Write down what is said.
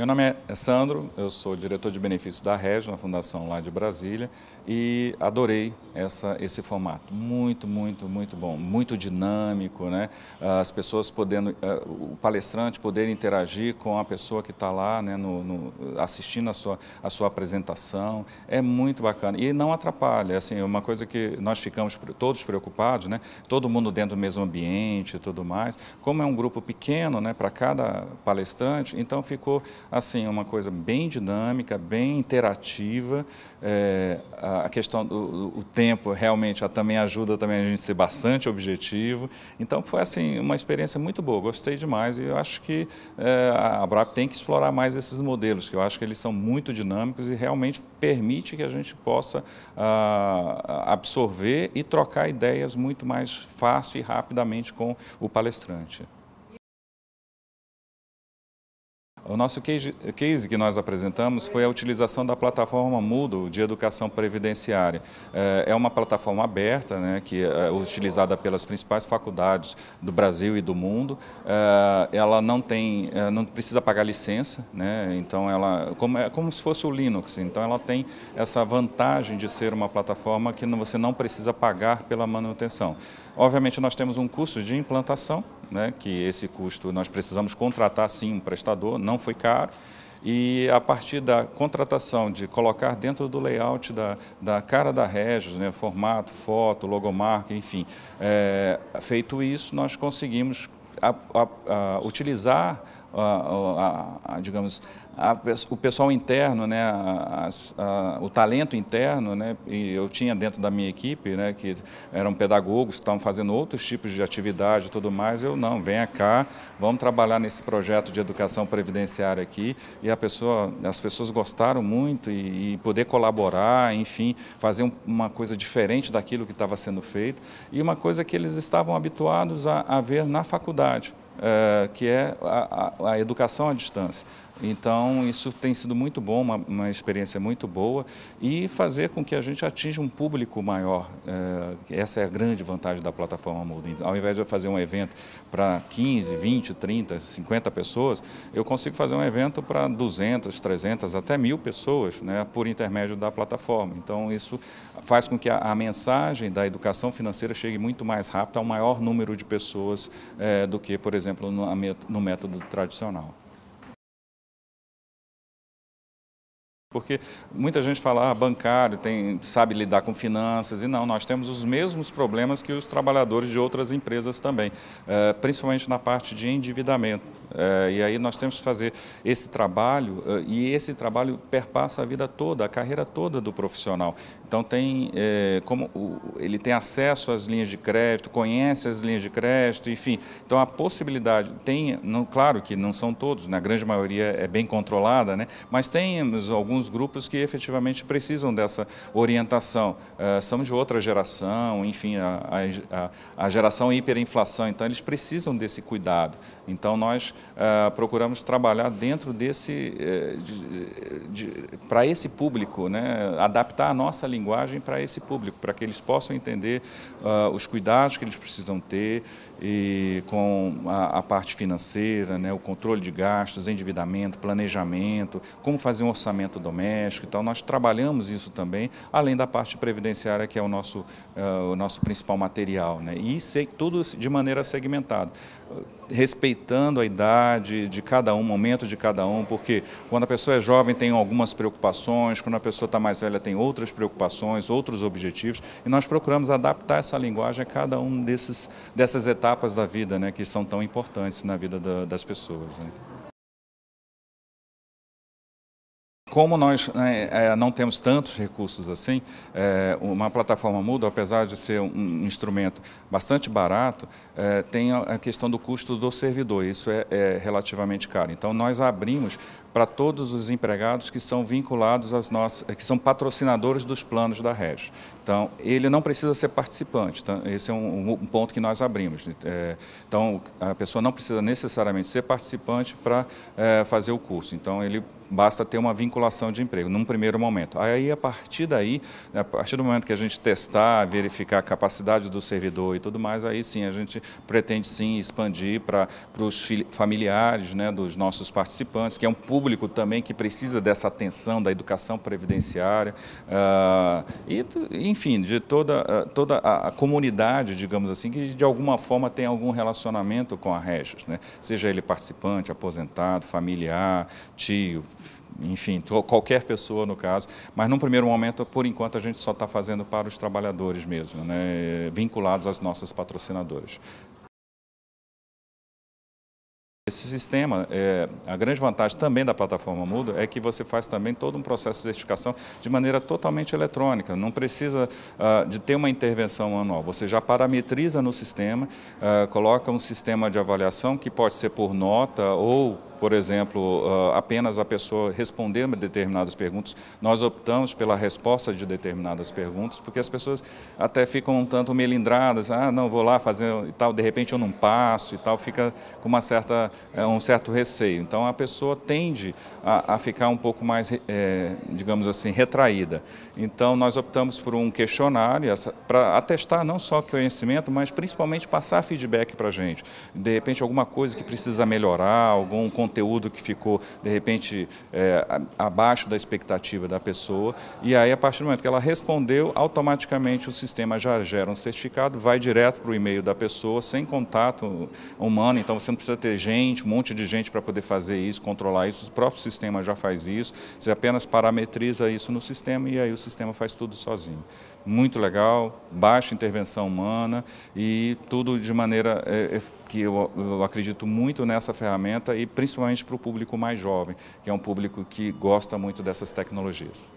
Meu nome é Sandro, eu sou diretor de benefícios da Regio, na fundação lá de Brasília, e adorei essa, esse formato. Muito, muito, muito bom, muito dinâmico, né? As pessoas podendo, eh, o palestrante poder interagir com a pessoa que está lá, né, no, no, assistindo a sua, a sua apresentação, é muito bacana. E não atrapalha, assim, é uma coisa que nós ficamos todos preocupados, né? Todo mundo dentro do mesmo ambiente e tudo mais. Como é um grupo pequeno, né, para cada palestrante, então ficou assim, uma coisa bem dinâmica, bem interativa. É, a questão do o tempo realmente também ajuda também a gente a ser bastante objetivo. Então foi assim uma experiência muito boa, gostei demais e eu acho que é, a Brap tem que explorar mais esses modelos, que eu acho que eles são muito dinâmicos e realmente permite que a gente possa absorver e trocar ideias muito mais fácil e rapidamente com o palestrante. O nosso case, que nós apresentamos foi a utilização da plataforma Moodle de Educação Previdenciária. É, é uma plataforma aberta, né, que é, é utilizada pelas principais faculdades do Brasil e do mundo. É, ela não tem, não precisa pagar licença, né, então ela, como, é como se fosse o Linux, então ela tem essa vantagem de ser uma plataforma que você não precisa pagar pela manutenção. Obviamente, nós temos um custo de implantação, né, que esse custo nós precisamos contratar sim um prestador, não foi caro. E a partir da contratação, de colocar dentro do layout da, da cara da Regis, né, formato, foto, logomarca, enfim, é, feito isso, nós conseguimos a, a, a utilizar a, a, a, digamos, o pessoal interno, né, o talento interno, né, e eu tinha dentro da minha equipe, né, que eram pedagogos que estavam fazendo outros tipos de atividade e tudo mais, eu não, venha cá, vamos trabalhar nesse projeto de educação previdenciária aqui, e a pessoa, as pessoas gostaram muito e, e poder colaborar, enfim, fazer um, uma coisa diferente daquilo que estava sendo feito, e uma coisa que eles estavam habituados a, a ver na faculdade. Eh, que é a, a, a educação à distância. Então, isso tem sido muito bom, uma, uma, experiência muito boa e fazer com que a gente atinja um público maior. É, essa é a grande vantagem da plataforma Moodle. Ao invés de eu fazer um evento para 15, 20, 30, 50 pessoas, eu consigo fazer um evento para 200, 300, até mil pessoas né, por intermédio da plataforma. Então, isso faz com que a, a mensagem da educação financeira chegue muito mais rápido ao maior número de pessoas é, do que, por exemplo, no, no método tradicional. Porque muita gente fala, ah, bancário tem, sabe lidar com finanças, e não, nós temos os mesmos problemas que os trabalhadores de outras empresas também, eh, principalmente na parte de endividamento. É, e aí nós temos que fazer esse trabalho, é, e esse trabalho perpassa a vida toda, a carreira toda do profissional. Então, tem é, como ele tem acesso às linhas de crédito, conhece as linhas de crédito, enfim. Então, a possibilidade tem, não, claro que não são todos, na né, grande maioria é bem controlada, né? mas temos alguns grupos que efetivamente precisam dessa orientação. são de outra geração, enfim, a, a, a geração hiperinflação, então eles precisam desse cuidado. Então, nós ah, procuramos trabalhar dentro desse, eh, de, de, para esse público, né? adaptar a nossa linguagem para esse público, para que eles possam entender uh, os cuidados que eles precisam ter e com a, a parte financeira, né? o controle de gastos, endividamento, planejamento, como fazer um orçamento doméstico e tal. Nós trabalhamos isso também, além da parte previdenciária, que é o nosso, uh, o nosso principal material. Né? E sei, tudo de maneira segmentada, respeitando a idade idade de cada um, momento de cada um, porque quando a pessoa é jovem tem algumas preocupações, quando a pessoa está mais velha tem outras preocupações, outros objetivos, e nós procuramos adaptar essa linguagem a cada um desses, dessas etapas da vida, né, que são tão importantes na vida da, das pessoas. Né. Como nós né, é, não temos tantos recursos assim, é, uma plataforma muda, apesar de ser um instrumento bastante barato, é, tem a questão do custo do servidor, isso é, é relativamente caro. Então, nós abrimos para todos os empregados que são vinculados às nossas, é, que são patrocinadores dos planos da Regi. Então, ele não precisa ser participante, então, esse é um, um, ponto que nós abrimos. Né, é, então, a pessoa não precisa necessariamente ser participante para fazer o curso. Então, ele basta ter uma vinculação de emprego, num primeiro momento. Aí, a partir daí, a partir do momento que a gente testar, verificar a capacidade do servidor e tudo mais, aí sim, a gente pretende sim expandir para os familiares né, dos nossos participantes, que é um público também que precisa dessa atenção da educação previdenciária, uh, e, enfim, de toda, ah, toda a comunidade, digamos assim, que de alguma forma tem algum relacionamento com a Regis, né? seja ele participante, aposentado, familiar, tio, enfim, qualquer pessoa no caso, mas num primeiro momento, por enquanto, a gente só está fazendo para os trabalhadores mesmo, né, eh, vinculados às nossas patrocinadoras. Esse sistema, é, a grande vantagem também da plataforma Mudo é que você faz também todo um processo de certificação de maneira totalmente eletrônica, não precisa uh, de ter uma intervenção manual. Você já parametriza no sistema, uh, coloca um sistema de avaliação que pode ser por nota ou por exemplo, ah, apenas a pessoa responder determinadas perguntas. Nós optamos pela resposta de determinadas perguntas, porque as pessoas até ficam um tanto melindradas, ah, não, vou lá fazer e tal, de repente eu não passo e tal, fica com uma certa, eh, um certo receio. Então a pessoa tende a, a ficar um pouco mais, é, digamos assim, retraída. Então nós optamos por um questionário para atestar não só conhecimento, mas principalmente passar feedback para a gente. De repente alguma coisa que precisa melhorar, algum conteúdo conteúdo que ficou, de repente, é, abaixo da expectativa da pessoa. E aí, a partir do momento que ela respondeu, automaticamente o sistema já gera um certificado, vai direto para o e-mail da pessoa, sem contato humano. Então, você não precisa ter gente, um monte de gente para poder fazer isso, controlar isso. O próprio sistema já faz isso. Você apenas parametriza isso no sistema e aí o sistema faz tudo sozinho. Muito legal, baixa intervenção humana e tudo de maneira é, é que eu, eu acredito muito nessa ferramenta e principalmente para o público mais jovem, que é um público que gosta muito dessas tecnologias.